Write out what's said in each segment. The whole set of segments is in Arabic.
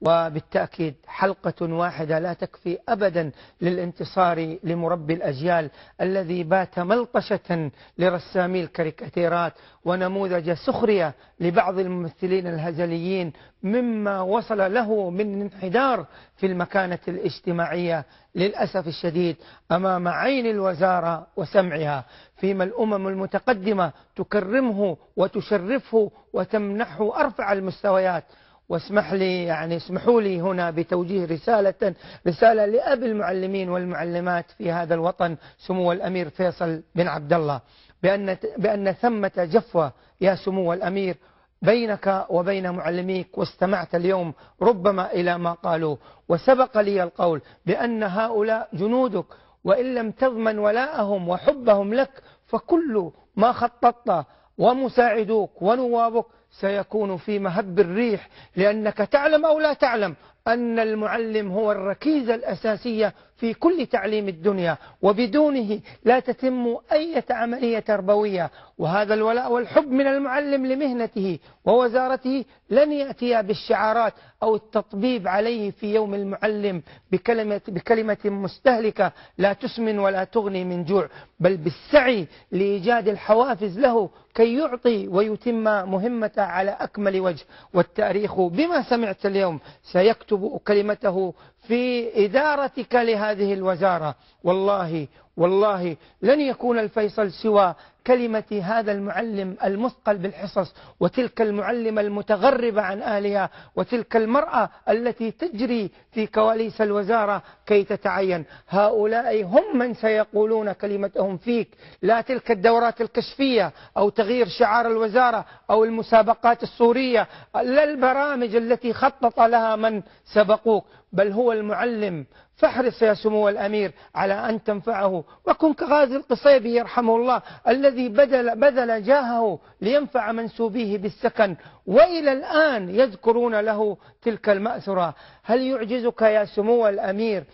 وبالتأكيد حلقة واحدة لا تكفي أبدا للانتصار لمربي الأجيال الذي بات ملطشة لرسامي الكاريكاتيرات ونموذج سخرية لبعض الممثلين الهزليين مما وصل له من انحدار في المكانة الاجتماعية للأسف الشديد أمام عين الوزارة وسمعها فيما الأمم المتقدمة تكرمه وتشرفه وتمنحه أرفع المستويات واسمح لي يعني اسمحوا لي هنا بتوجيه رسالة رسالة لأبي المعلمين والمعلمات في هذا الوطن سمو الأمير فيصل بن عبد الله بأن بأن ثمة جفوة يا سمو الأمير بينك وبين معلميك واستمعت اليوم ربما إلى ما قالوا وسبق لي القول بأن هؤلاء جنودك وإن لم تضمن ولاءهم وحبهم لك فكل ما خططت ومساعدوك ونوابك سيكون في مهب الريح لأنك تعلم أو لا تعلم أن المعلم هو الركيزة الأساسية في كل تعليم الدنيا وبدونه لا تتم أي عملية تربوية وهذا الولاء والحب من المعلم لمهنته ووزارته لن يأتي بالشعارات أو التطبيب عليه في يوم المعلم بكلمة, بكلمة مستهلكة لا تسمن ولا تغني من جوع بل بالسعي لإيجاد الحوافز له كي يعطي ويتم مهمة كلمته على أكمل وجه والتاريخ بما سمعت اليوم سيكتب كلمته في إدارتك لهذه الوزارة والله والله لن يكون الفيصل سوى كلمة هذا المعلم المثقل بالحصص وتلك المعلمة المتغربة عن أهلها وتلك المرأة التي تجري في كواليس الوزارة كي تتعين هؤلاء هم من سيقولون كلمتهم فيك لا تلك الدورات الكشفية أو تغيير شعار الوزارة أو المسابقات الصورية لا البرامج التي خطط لها من سبقوك بل هو المعلم فاحرص يا سمو الأمير على أن تنفعه وكن كغازي القصيبي يرحمه الله الذي بدل, بذل جاهه لينفع منسوبيه بالسكن وإلى الآن يذكرون له تلك المأثرة هل يعجزك يا سمو الأمير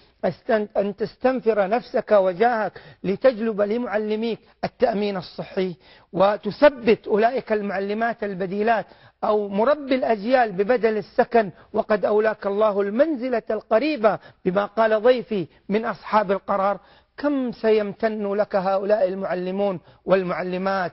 أن تستنفر نفسك وجاهك لتجلب لمعلميك التأمين الصحي وتثبت أولئك المعلمات البديلات أو مربي الأجيال ببدل السكن وقد أولاك الله المنزلة القريبة بما قال ضيفي من أصحاب القرار كم سيمتن لك هؤلاء المعلمون والمعلمات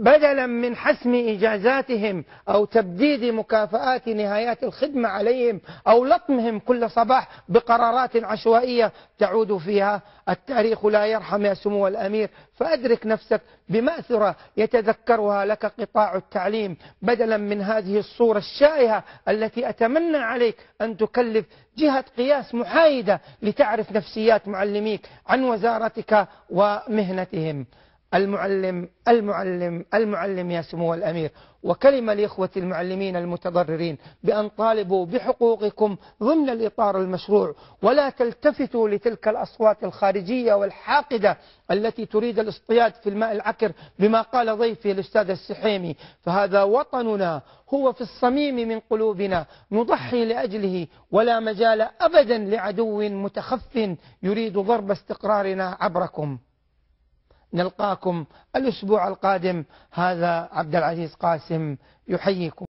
بدلا من حسم إجازاتهم أو تبديد مكافآت نهايات الخدمة عليهم أو لطمهم كل صباح بقرارات عشوائية تعود فيها التاريخ لا يرحم يا سمو الأمير فأدرك نفسك بمأثرة يتذكرها لك قطاع التعليم بدلا من هذه الصورة الشائهة التي أتمنى عليك أن تكلف جهة قياس محايدة لتعرف نفسيات معلميك عن وزارتك ومهنتهم المعلم المعلم المعلم يا سمو الأمير وكلمة لإخوة المعلمين المتضررين بأن طالبوا بحقوقكم ضمن الإطار المشروع ولا تلتفتوا لتلك الأصوات الخارجية والحاقدة التي تريد الاصطياد في الماء العكر بما قال ضيفي الأستاذ السحيمي فهذا وطننا هو في الصميم من قلوبنا نضحي لأجله ولا مجال أبدا لعدو متخف يريد ضرب استقرارنا عبركم نلقاكم الأسبوع القادم هذا عبد العزيز قاسم يحييكم